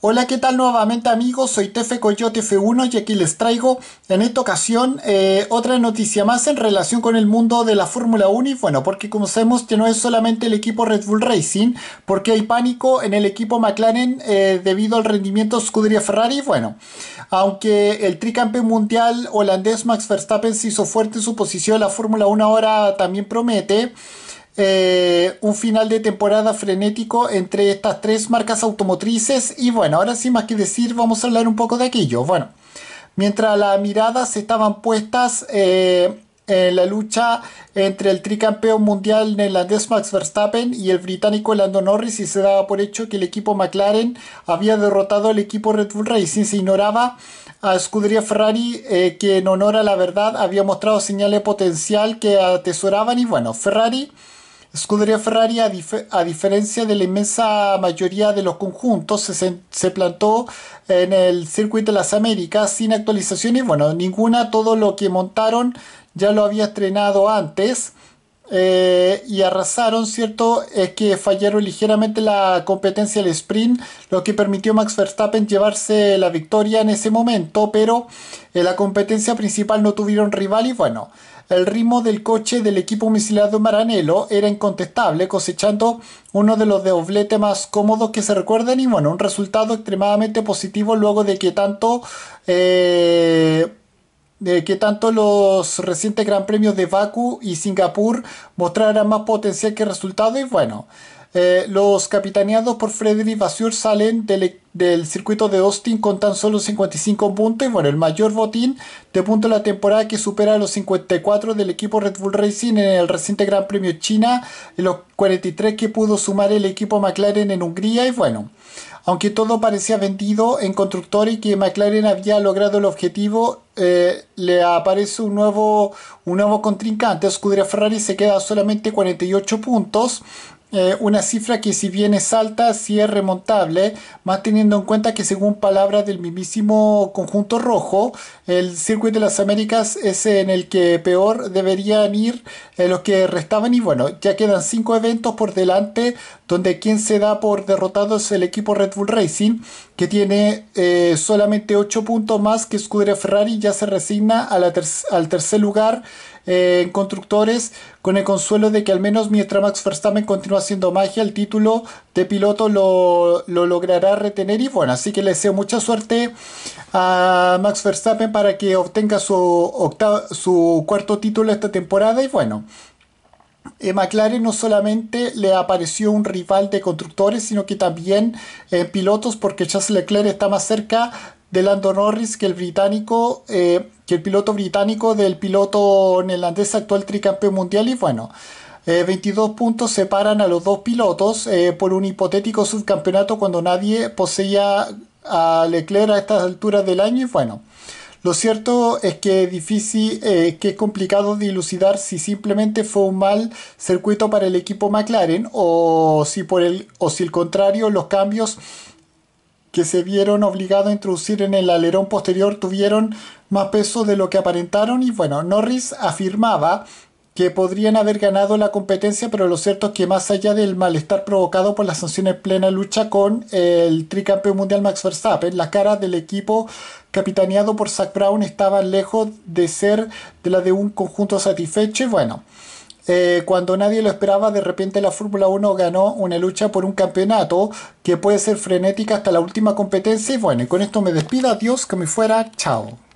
Hola, ¿qué tal nuevamente amigos? Soy Tefe Coyote F1 y aquí les traigo en esta ocasión eh, otra noticia más en relación con el mundo de la Fórmula 1 y bueno, porque como sabemos que no es solamente el equipo Red Bull Racing, porque hay pánico en el equipo McLaren eh, debido al rendimiento de Scuderia Ferrari, bueno, aunque el tricampeón mundial holandés Max Verstappen se hizo fuerte en su posición, la Fórmula 1 ahora también promete. Eh, un final de temporada frenético entre estas tres marcas automotrices y bueno, ahora sin más que decir vamos a hablar un poco de aquello. Bueno, mientras las miradas estaban puestas eh, en la lucha entre el tricampeón mundial neerlandés Max Verstappen y el británico Lando Norris y se daba por hecho que el equipo McLaren había derrotado al equipo Red Bull Racing, se ignoraba a Scuderia Ferrari eh, que en honor a la verdad había mostrado señales potencial que atesoraban y bueno, Ferrari Scuderia Ferrari, a, diferencia de la inmensa mayoría de los conjuntos, se, se plantó en el circuito de las Américas sin actualizaciones. Bueno, ninguna, todo lo que montaron ya lo había estrenado antes. Eh, y arrasaron, ¿cierto? Es que fallaron ligeramente la competencia del sprint, lo que permitió a Max Verstappen llevarse la victoria en ese momento, pero en eh, la competencia principal no tuvieron rival y bueno, el ritmo del coche del equipo misilado Maranello era incontestable, cosechando uno de los dobletes más cómodos que se recuerdan y bueno, un resultado extremadamente positivo luego de que tanto... Eh, que tanto los recientes Gran Premios de Baku y Singapur mostraran más potencial que resultado y bueno. Eh, los capitaneados por Frederick Vasseur salen e-, del, circuito de Austin con tan solo 55 puntos y bueno, el mayor botín de puntos de la temporada que supera los 54 del equipo Red Bull Racing en el reciente Gran Premio China, y los 43 que pudo sumar el equipo McLaren en Hungría y bueno. Aunque todo parecía vendido en constructor y que McLaren había logrado el objetivo, eh, le aparece un nuevo, un nuevo contrincante. Scuderia Ferrari se queda solamente 48 puntos eh, una cifra que si bien es alta, sí es remontable, más teniendo en cuenta que según palabras del mismísimo conjunto rojo, el circuito de las Américas es en el que peor deberían ir eh, los que restaban y bueno, ya quedan cinco eventos por delante donde quien se da por derrotado es el equipo Red Bull Racing que tiene eh, solamente 8 puntos más que Scuderia Ferrari ya se resigna al tercer lugar en eh, constructores con el consuelo de que al menos mientras Max Verstappen continúa haciendo magia, el título de piloto lo, logrará retener y bueno, así que le deseo mucha suerte a Max Verstappen para que obtenga su, su cuarto título esta temporada y bueno, eh, McLaren no solamente le apareció un rival de constructores, sino que también en eh, pilotos, porque Charles Leclerc está más cerca de Lando Norris que el británico, eh, que el piloto británico del piloto neerlandés actual tricampeón mundial y bueno. 22 eh, puntos separan a los dos pilotos eh, por un hipotético subcampeonato cuando nadie poseía a Leclerc a estas alturas del año y bueno. Lo cierto es que es difícil, que es complicado dilucidar si simplemente fue un mal circuito para el equipo McLaren o si por el, o si el contrario los cambios que se vieron obligados a introducir en el alerón posterior tuvieron más peso de lo que aparentaron y bueno, Norris afirmaba que podrían haber ganado la competencia, pero lo cierto es que más allá del malestar provocado por las sanciones plena lucha con el tricampeón mundial Max Verstappen, la cara del equipo capitaneado por Zach Brown estaban lejos de ser de la de un conjunto satisfecho y bueno, eh, cuando nadie lo esperaba, de repente la Fórmula 1 ganó una lucha por un campeonato que puede ser frenética hasta la última competencia. Y bueno, y con esto me despido, adiós, que me fuera, chao.